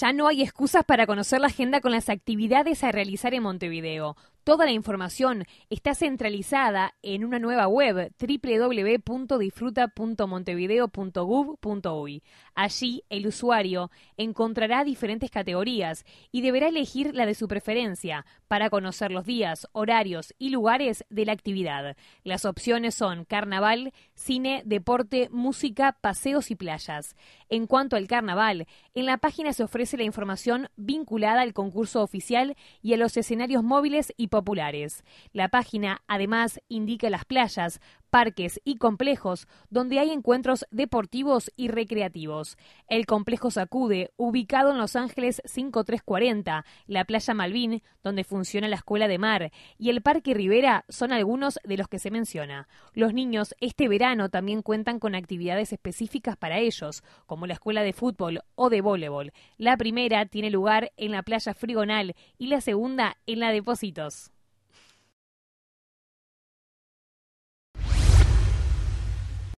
Ya no hay excusas para conocer la agenda con las actividades a realizar en Montevideo. Toda la información está centralizada en una nueva web www.disfruta.montevideo.gov.uy. Allí el usuario encontrará diferentes categorías y deberá elegir la de su preferencia para conocer los días, horarios y lugares de la actividad. Las opciones son carnaval, cine, deporte, música, paseos y playas. En cuanto al carnaval, en la página se ofrece la información vinculada al concurso oficial y a los escenarios móviles y populares. La página además indica las playas, parques y complejos donde hay encuentros deportivos y recreativos. El complejo Sacude, ubicado en Los Ángeles 5340, la playa Malvin, donde funciona la escuela de mar, y el Parque Rivera son algunos de los que se menciona. Los niños este verano también cuentan con actividades específicas para ellos, como la escuela de fútbol o de voleibol. La primera tiene lugar en la playa Frigonal y la segunda en la Depósitos.